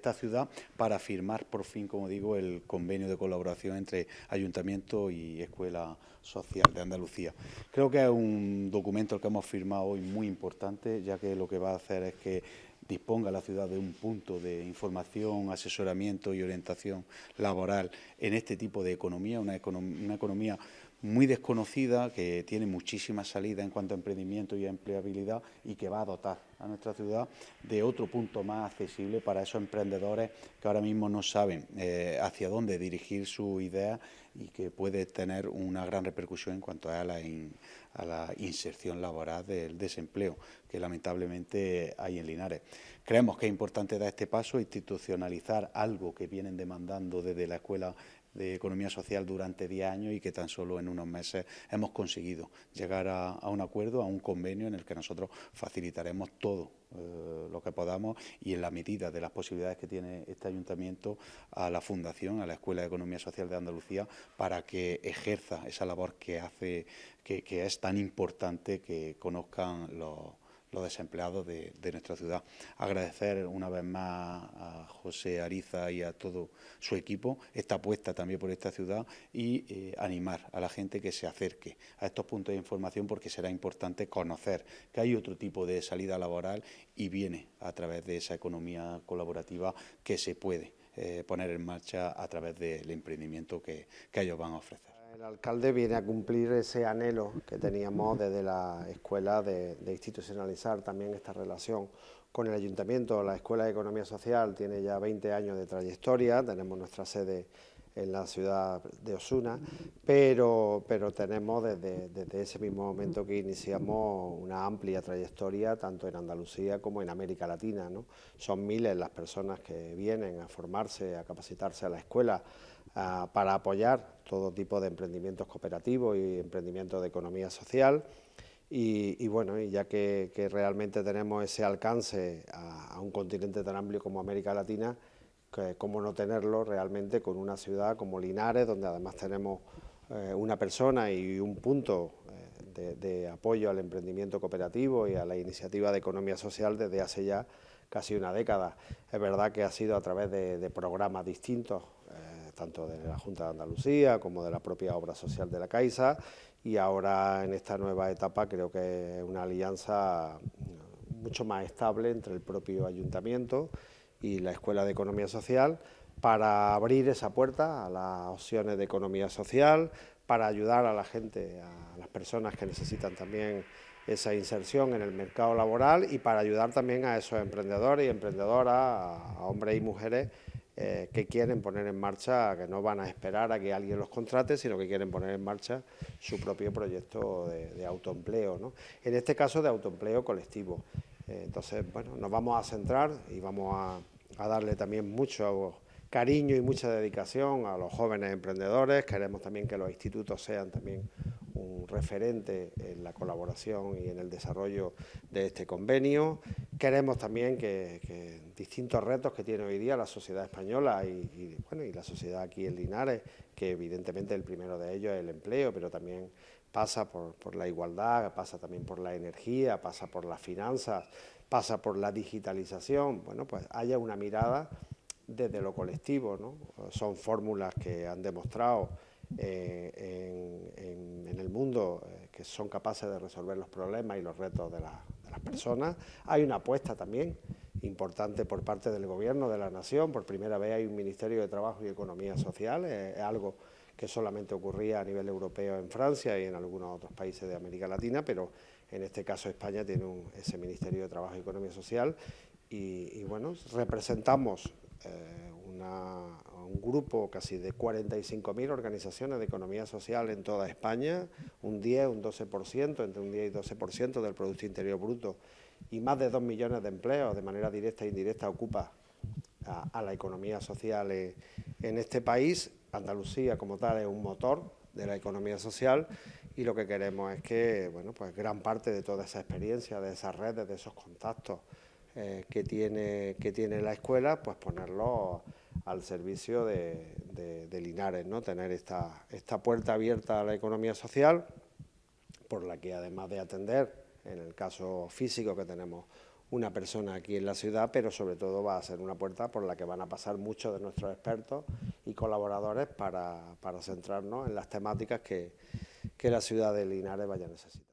esta ciudad para firmar por fin, como digo, el convenio de colaboración entre Ayuntamiento y Escuela Social de Andalucía. Creo que es un documento que hemos firmado hoy muy importante, ya que lo que va a hacer es que disponga la ciudad de un punto de información, asesoramiento y orientación laboral en este tipo de economía, una economía muy desconocida, que tiene muchísima salida en cuanto a emprendimiento y empleabilidad y que va a dotar a nuestra ciudad de otro punto más accesible para esos emprendedores que ahora mismo no saben eh, hacia dónde dirigir su idea y que puede tener una gran repercusión en cuanto a la, a la inserción laboral del desempleo que lamentablemente hay en Linares. Creemos que es importante dar este paso, institucionalizar algo que vienen demandando desde la escuela de economía social durante 10 años y que tan solo en unos meses hemos conseguido llegar a, un acuerdo, a un convenio en el que nosotros facilitaremos todo eh, lo que podamos y en la medida de las posibilidades que tiene este ayuntamiento a la Fundación, a la Escuela de Economía Social de Andalucía, para que ejerza esa labor que hace, que es tan importante que conozcan los los desempleados de, nuestra ciudad. Agradecer una vez más a José Ariza y a todo su equipo esta apuesta también por esta ciudad y eh, animar a la gente que se acerque a estos puntos de información porque será importante conocer que hay otro tipo de salida laboral y viene a través de esa economía colaborativa que se puede eh, poner en marcha a través del emprendimiento que ellos van a ofrecer. El alcalde viene a cumplir ese anhelo que teníamos desde la escuela de, institucionalizar también esta relación con el ayuntamiento. La Escuela de Economía Social tiene ya 20 años de trayectoria, tenemos nuestra sede en la ciudad de Osuna, pero, pero tenemos desde, desde, ese mismo momento que iniciamos una amplia trayectoria tanto en Andalucía como en América Latina. Son miles las personas que vienen a formarse, a capacitarse a la escuela, para apoyar todo tipo de emprendimientos cooperativos y emprendimientos de economía social. Y, bueno, ya que, realmente tenemos ese alcance a, un continente tan amplio como América Latina, ¿cómo no tenerlo realmente con una ciudad como Linares, donde además tenemos eh, una persona y un punto eh, de, apoyo al emprendimiento cooperativo y a la iniciativa de economía social desde hace ya casi una década. Es verdad que ha sido a través de programas distintos eh, tanto de la Junta de Andalucía como de la propia obra social de la Caixa y ahora en esta nueva etapa creo que es una alianza mm, mucho más estable entre el propio ayuntamiento y la Escuela de Economía Social para abrir esa puerta a las opciones de economía social, para ayudar a la gente, a las personas que necesitan también esa inserción en el mercado laboral y para ayudar también a esos emprendedores y emprendedoras, a hombres y mujeres eh, que quieren poner en marcha, que no van a esperar a que alguien los contrate, sino que quieren poner en marcha su propio proyecto de, autoempleo, en este caso de autoempleo colectivo. Eh, entonces, bueno, nos vamos a centrar y vamos a darle también mucho cariño y mucha dedicación a los jóvenes emprendedores, queremos también que los institutos sean también referente en la colaboración y en el desarrollo de este convenio. Queremos también que, distintos retos que tiene hoy día la sociedad española y, bueno, y la sociedad aquí en Linares, que evidentemente el primero de ellos es el empleo, pero también pasa por, la igualdad, pasa también por la energía, pasa por las finanzas, pasa por la digitalización, bueno, pues haya una mirada desde lo colectivo, Son fórmulas que han demostrado eh, en, el mundo eh, que son capaces de resolver los problemas y los retos de, las personas. Hay una apuesta también importante por parte del Gobierno de la Nación. Por primera vez hay un Ministerio de Trabajo y Economía Social, eh, es algo que solamente ocurría a nivel europeo en Francia y en algunos otros países de América Latina, pero en este caso España tiene ese Ministerio de Trabajo y Economía Social y, bueno, representamos un grupo casi de 45.000 organizaciones de economía social en toda España, un 10, un 12%, entre un 10 y 12% del Producto Interior Bruto, y más de 2 millones de empleos de manera directa e indirecta ocupa a, la economía social en, este país. Andalucía como tal es un motor de la economía social y lo que queremos es que bueno, pues gran parte de toda esa experiencia, de esas redes, de esos contactos, eh, que, tiene, que tiene la escuela, pues ponerlo al servicio de, Linares, ¿no? tener esta, esta puerta abierta a la economía social, por la que además de atender, en el caso físico que tenemos una persona aquí en la ciudad, pero sobre todo va a ser una puerta por la que van a pasar muchos de nuestros expertos y colaboradores para, centrarnos en las temáticas que, que la ciudad de Linares vaya a necesitar.